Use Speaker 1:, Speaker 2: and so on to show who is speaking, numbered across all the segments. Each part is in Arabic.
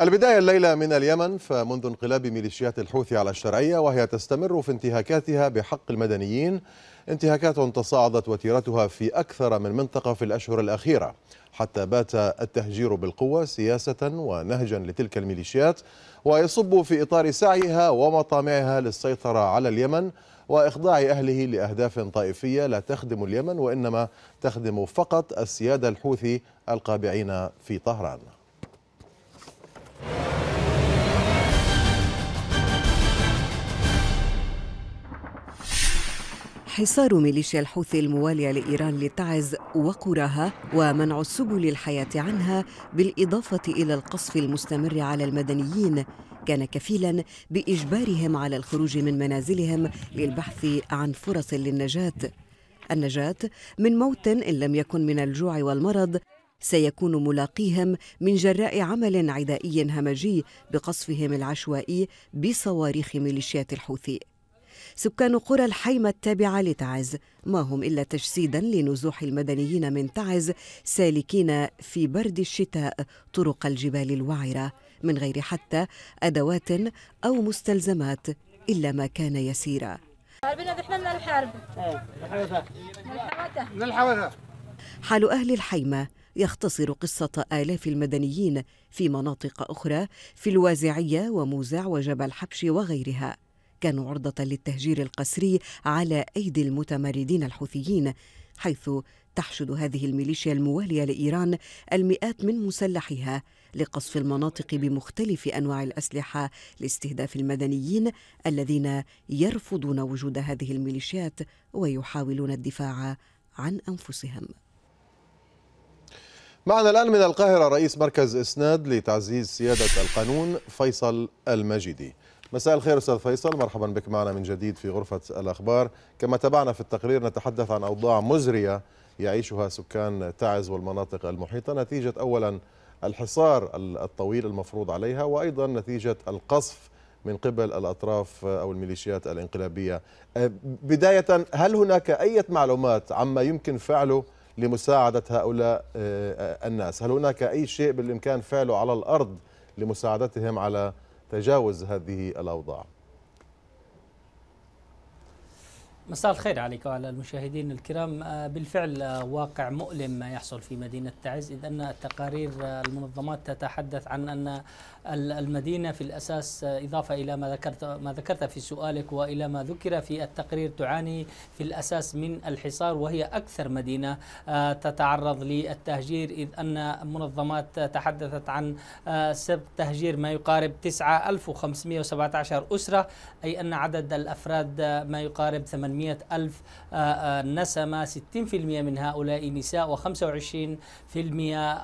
Speaker 1: البداية الليلة من اليمن فمنذ انقلاب ميليشيات الحوثي على الشرعية وهي تستمر في انتهاكاتها بحق المدنيين انتهاكات تصاعدت وتيرتها في أكثر من منطقة في الأشهر الأخيرة حتى بات التهجير بالقوة سياسة ونهجا لتلك الميليشيات ويصب في إطار سعيها ومطامعها للسيطرة على اليمن وإخضاع أهله لأهداف طائفية لا تخدم اليمن وإنما تخدم فقط السيادة الحوثي القابعين في طهران
Speaker 2: حصار ميليشيا الحوثي الموالية لإيران لتعز وقراها ومنع السبل الحياة عنها بالإضافة إلى القصف المستمر على المدنيين كان كفيلا بإجبارهم على الخروج من منازلهم للبحث عن فرص للنجاة النجاة من موت إن لم يكن من الجوع والمرض سيكون ملاقيهم من جراء عمل عدائي همجي بقصفهم العشوائي بصواريخ ميليشيات الحوثي سكان قرى الحيمة التابعة لتعز ما هم إلا تجسيدا لنزوح المدنيين من تعز سالكين في برد الشتاء طرق الجبال الوعرة من غير حتى أدوات أو مستلزمات إلا ما كان يسيرا من الحوثة حال أهل الحيمة يختصر قصة آلاف المدنيين في مناطق أخرى في الوازعية وموزع وجبل حبش وغيرها كانوا عرضة للتهجير القسري على أيدي المتمردين الحوثيين حيث تحشد هذه الميليشيا الموالية لإيران المئات من مسلحيها لقصف المناطق بمختلف أنواع الأسلحة لاستهداف المدنيين الذين يرفضون وجود هذه الميليشيات ويحاولون الدفاع عن أنفسهم
Speaker 1: معنا الآن من القاهرة رئيس مركز إسناد لتعزيز سيادة القانون فيصل المجيدي مساء الخير استاذ فيصل مرحبا بك معنا من جديد في غرفه الاخبار كما تابعنا في التقرير نتحدث عن اوضاع مزريه يعيشها سكان تعز والمناطق المحيطه نتيجه اولا الحصار الطويل المفروض عليها وايضا نتيجه القصف من قبل الاطراف او الميليشيات الانقلابيه أه، بدايه هل هناك اي معلومات عما يمكن فعله لمساعده هؤلاء أه، الناس هل هناك اي شيء بالامكان فعله على الارض لمساعدتهم على تجاوز هذه الأوضاع
Speaker 3: مساء الخير عليك وعلى المشاهدين الكرام آه، بالفعل آه، واقع مؤلم ما يحصل في مدينة تعز إذ أن التقارير آه، المنظمات تتحدث عن أن المدينة في الأساس إضافة إلى ما ذكرت ما ذكرت في سؤالك وإلى ما ذكر في التقرير تعاني في الأساس من الحصار وهي أكثر مدينة تتعرض للتهجير إذ أن منظمات تحدثت عن سبب تهجير ما يقارب 9517 أسرة أي أن عدد الأفراد ما يقارب 800 300 ألف آه، آه، نسمة 60% من هؤلاء نساء و25%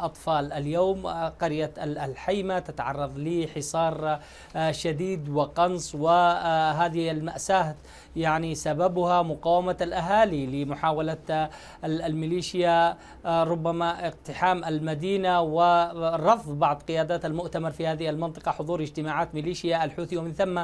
Speaker 3: أطفال اليوم آه، قرية الحيمة تتعرض لحصار شديد وقنص وهذه المأساة يعني سببها مقاومة الأهالي لمحاولة الميليشيا آه، ربما اقتحام المدينة ورفض بعض قيادات المؤتمر في هذه المنطقة حضور اجتماعات ميليشيا الحوثي ومن ثم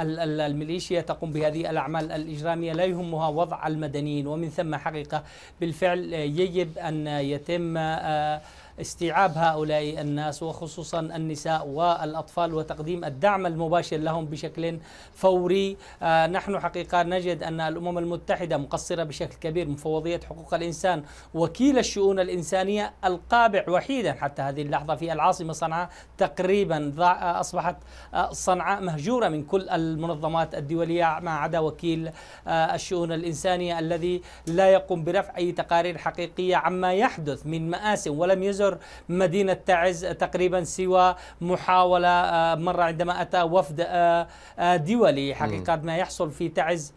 Speaker 3: الميليشيا تقوم بهذه الأعمال الإجرامية لا يهمها وضع المدنيين ومن ثم حقيقة بالفعل آه، يجب أن يتم آه، استيعاب هؤلاء الناس وخصوصا النساء والأطفال وتقديم الدعم المباشر لهم بشكل فوري آه، نحن حقيقة نجد أن الأمم المتحدة مقصرة بشكل كبير مفوضية حقوق الإنسان وكيل الشؤون الإنسانية القابع وحيدا حتى هذه اللحظة في العاصمة صنعاء تقريبا آه، أصبحت آه، صنعاء مهجورة من كل المنظمات الدولية ما عدا وكيل الشؤون الإنسانية الذي لا يقوم برفع أي تقارير حقيقية عما يحدث من مآسٍ ولم يزر مصر مدينة تعز تقريبا سوى محاولة آه، مرة عندما أتى وفد آه، آه، دولي حقيقة ما يحصل في تعز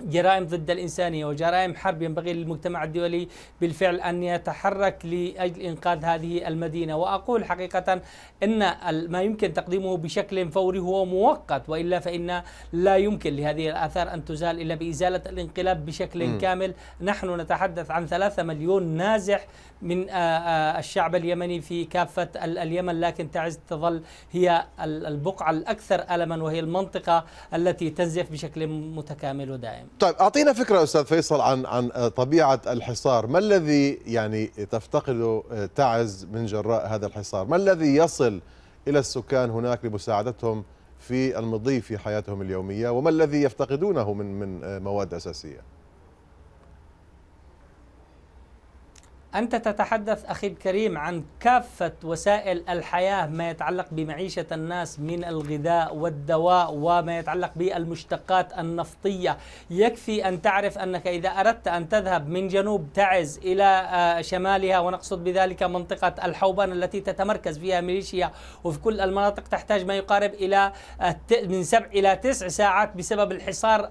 Speaker 3: جرائم ضد الإنسانية وجرائم حرب ينبغي للمجتمع الدولي بالفعل أن يتحرك لأجل إنقاذ هذه المدينة وأقول حقيقة أن ما يمكن تقديمه بشكل فوري هو مؤقت وإلا فإن لا يمكن لهذه الآثار أن تزال إلا بإزالة الانقلاب بشكل م. كامل نحن نتحدث عن ثلاثة مليون نازح من آه، آه، الشعب اليمني في كافة اليمن لكن تعز تظل هي البقعة الأكثر ألما وهي المنطقة التي تنزف بشكل متكامل ودائم نعم.
Speaker 1: طيب اعطينا فكره استاذ فيصل عن عن طبيعه الحصار، ما الذي يعني تفتقده تعز من جراء هذا الحصار؟ ما الذي يصل الى السكان هناك لمساعدتهم في المضي في حياتهم اليوميه وما الذي يفتقدونه من من مواد اساسيه؟
Speaker 3: أنت تتحدث أخي الكريم عن كافة وسائل الحياة ما يتعلق بمعيشة الناس من الغذاء والدواء وما يتعلق بالمشتقات النفطية يكفي أن تعرف أنك إذا أردت أن تذهب من جنوب تعز إلى آه، شمالها ونقصد بذلك منطقة الحوبان التي تتمركز فيها ميليشيا وفي كل المناطق تحتاج ما يقارب إلى آه، من سبع إلى تسع ساعات بسبب الحصار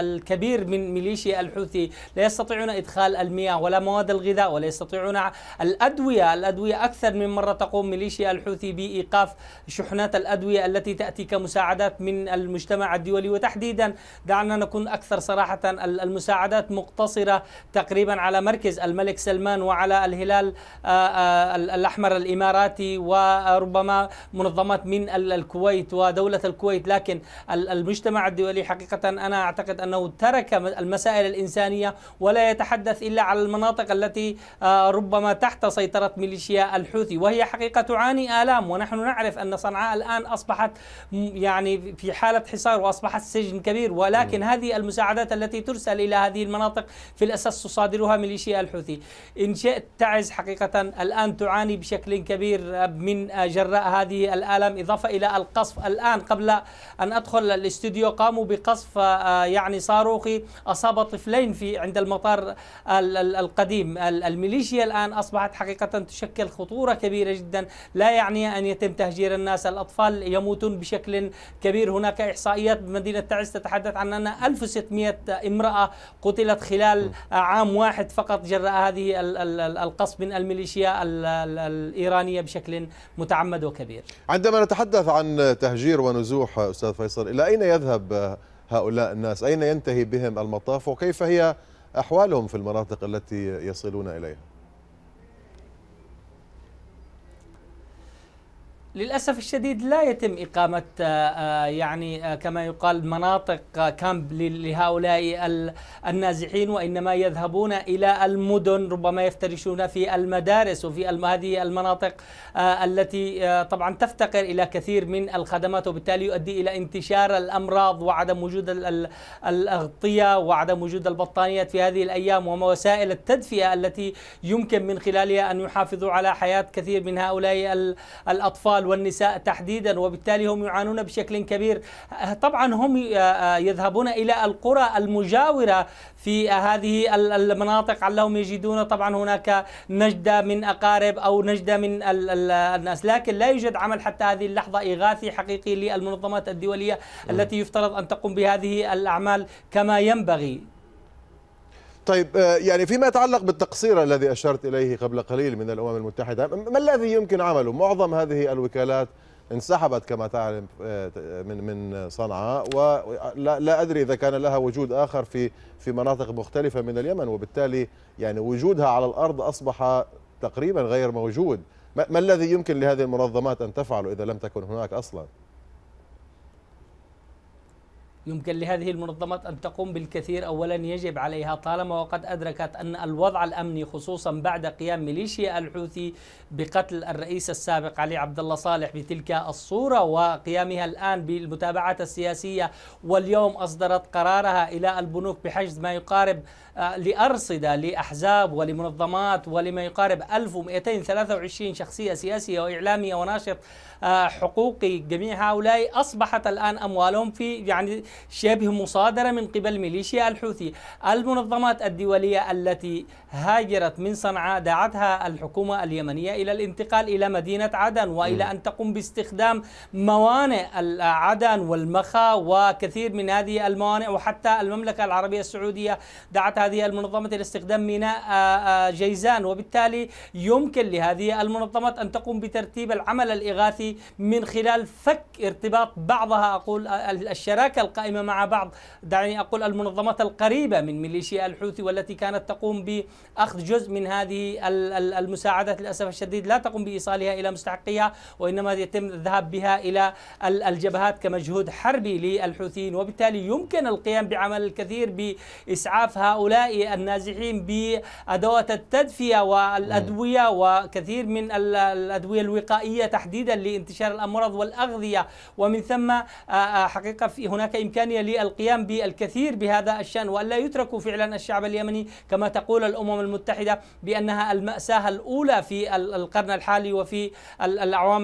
Speaker 3: الكبير من ميليشيا الحوثي لا يستطيعون إدخال المياه ولا مواد الغذاء ولا يستطيعون الأدوية الأدوية أكثر من مرة تقوم ميليشيا الحوثي بإيقاف شحنات الأدوية التي تأتي كمساعدات من المجتمع الدولي وتحديدا دعنا نكون أكثر صراحة المساعدات مقتصرة تقريبا على مركز الملك سلمان وعلى الهلال آه، آه، الأحمر الإماراتي وربما منظمات من الكويت ودولة الكويت لكن المجتمع الدولي حقيقة أنا أعتقد أنه ترك المسائل الإنسانية ولا يتحدث إلا على المناطق التي آه، آه، ربما تحت سيطرة ميليشيا الحوثي وهي حقيقة تعاني آلام ونحن نعرف أن صنعاء الآن أصبحت يعني في حالة حصار وأصبحت سجن كبير ولكن هذه المساعدات التي ترسل إلى هذه المناطق في الأساس تصادرها ميليشيا الحوثي إن شئت تعز حقيقة الآن تعاني بشكل كبير من جراء هذه الآلام إضافة إلى القصف الآن قبل أن أدخل الاستوديو قاموا بقصف آه، يعني صاروخي أصاب طفلين في عند المطار القديم الميليشيا الميليشيا الآن أصبحت حقيقة تشكل خطورة كبيرة جدا لا يعني أن يتم تهجير الناس الأطفال يموتون بشكل كبير هناك إحصائيات بمدينة تعز تتحدث عن أن 1600 امرأة قتلت خلال عام واحد فقط جراء هذه القصف من الميليشيا الإيرانية بشكل متعمد وكبير
Speaker 1: عندما نتحدث عن تهجير ونزوح أستاذ فيصل إلى أين يذهب هؤلاء الناس أين ينتهي بهم المطاف وكيف هي أحوالهم في المناطق التي يصلون إليها
Speaker 3: للاسف الشديد لا يتم اقامه آه، آه، يعني آه، كما يقال مناطق كامب لهؤلاء النازحين وانما يذهبون الى المدن ربما يفترشون في المدارس وفي هذه المناطق التي طبعا تفتقر الى كثير من الخدمات وبالتالي يؤدي الى انتشار الامراض وعدم وجود الاغطيه وعدم وجود البطانيات في هذه الايام ووسائل التدفئه التي يمكن من خلالها ان يحافظوا على حياه كثير من هؤلاء الاطفال والنساء تحديدا وبالتالي هم يعانون بشكل كبير طبعا هم آه، آه، يذهبون إلى القرى المجاورة في آه، هذه المناطق علهم يجدون طبعا هناك نجدة من أقارب أو نجدة من الناس لكن لا يوجد عمل حتى هذه اللحظة إغاثي حقيقي للمنظمات الدولية التي يفترض أن تقوم بهذه الأعمال كما ينبغي
Speaker 1: طيب آه، يعني فيما يتعلق بالتقصير الذي أشرت إليه قبل قليل من الأمم المتحدة ما الذي يمكن عمله معظم هذه الوكالات انسحبت كما تعلم آه، من من صنعاء ولا ادري اذا كان لها وجود اخر في في مناطق مختلفه من اليمن وبالتالي يعني وجودها على الارض اصبح تقريبا غير موجود ما الذي يمكن لهذه المنظمات ان تفعله اذا لم تكن هناك اصلا؟
Speaker 3: يمكن لهذه المنظمات أن تقوم بالكثير أولا يجب عليها طالما وقد أدركت أن الوضع الأمني خصوصا بعد قيام ميليشيا الحوثي بقتل الرئيس السابق علي عبد الله صالح بتلك الصورة وقيامها الآن بالمتابعات السياسية واليوم أصدرت قرارها إلى البنوك بحجز ما يقارب آه، لأرصدة لأحزاب ولمنظمات ولما يقارب 1223 شخصية سياسية وإعلامية وناشط حقوق جميع هؤلاء أصبحت الآن أموالهم في يعني شبه مصادرة من قبل ميليشيا الحوثي المنظمات الدولية التي هاجرت من صنعاء دعتها الحكومة اليمنية إلى الانتقال إلى مدينة عدن وإلى أن تقوم باستخدام موانئ عدن والمخا وكثير من هذه الموانئ وحتى المملكة العربية السعودية دعت هذه المنظمة إلى استخدام ميناء آه، آه، جيزان وبالتالي يمكن لهذه المنظمات أن تقوم بترتيب العمل الإغاثي من خلال فك ارتباط بعضها أقول الشراكة القائمة مع بعض دعني أقول المنظمات القريبة من ميليشيا الحوثي والتي كانت تقوم بأخذ جزء من هذه المساعدات للأسف الشديد لا تقوم بإيصالها إلى مستحقيها وإنما يتم الذهاب بها إلى الجبهات كمجهود حربي للحوثيين وبالتالي يمكن القيام بعمل الكثير بإسعاف هؤلاء النازحين بأدوات التدفئة والأدوية وكثير من الأدوية الوقائية تحديدا انتشار الأمراض والأغذية ومن ثم آه، آه، حقيقة في هناك إمكانية للقيام بالكثير بهذا الشأن وألا يتركوا فعلا الشعب اليمني كما تقول الأمم المتحدة بأنها المأساة الأولى في القرن الحالي وفي الأعوام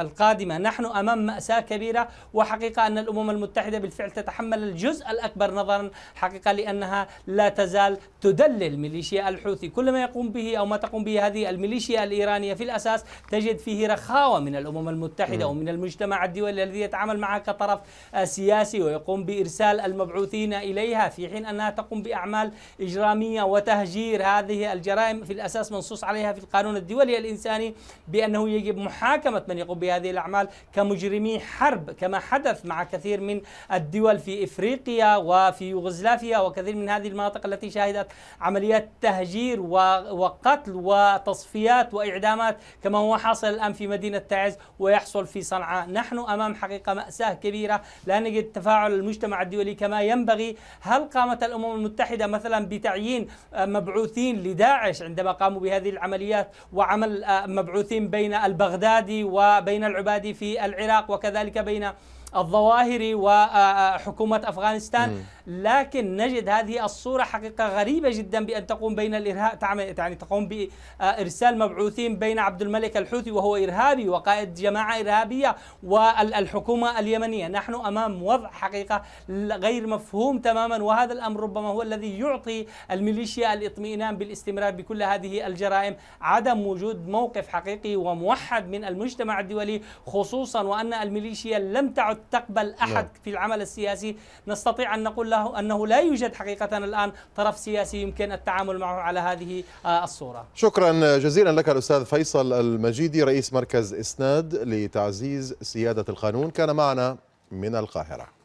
Speaker 3: القادمة نحن أمام مأساة كبيرة وحقيقة أن الأمم المتحدة بالفعل تتحمل الجزء الأكبر نظرا حقيقة لأنها لا تزال تدلل ميليشيا الحوثي كل ما يقوم به أو ما تقوم به هذه الميليشيا الإيرانية في الأساس تجد فيه رخاوة من الأمم المتحدة أو من المجتمع الدولي الذي يتعامل معها كطرف آه، سياسي ويقوم بإرسال المبعوثين إليها في حين أنها تقوم بأعمال إجرامية وتهجير هذه الجرائم في الأساس منصوص عليها في القانون الدولي الإنساني بأنه يجب محاكمة من يقوم بهذه الأعمال كمجرمي حرب كما حدث مع كثير من الدول في إفريقيا وفي يوغوسلافيا وكثير من هذه المناطق التي شهدت عمليات تهجير وقتل وتصفيات وإعدامات كما هو حاصل الآن في مدينة المتعز ويحصل في صنعاء نحن أمام حقيقة مأساة كبيرة لا نجد تفاعل المجتمع الدولي كما ينبغي هل قامت الأمم المتحدة مثلا بتعيين مبعوثين لداعش عندما قاموا بهذه العمليات وعمل مبعوثين بين البغدادي وبين العبادي في العراق وكذلك بين الظواهري وحكومة أفغانستان لكن نجد هذه الصورة حقيقة غريبة جدا بأن تقوم بين الإرهاب يعني تقوم بإرسال مبعوثين بين عبد الملك الحوثي وهو إرهابي وقائد جماعة إرهابية والحكومة اليمنية نحن أمام وضع حقيقة غير مفهوم تماما وهذا الأمر ربما هو الذي يعطي الميليشيا الاطمئنان بالاستمرار بكل هذه الجرائم عدم وجود موقف حقيقي وموحد من المجتمع الدولي خصوصا وأن الميليشيا لم تعد تقبل أحد نعم. في العمل السياسي نستطيع أن نقول له أنه لا يوجد حقيقة الآن طرف سياسي يمكن التعامل معه على هذه آه، الصورة
Speaker 1: شكرا جزيلا لك الأستاذ فيصل المجيدي رئيس مركز إسناد لتعزيز سيادة القانون كان معنا من القاهرة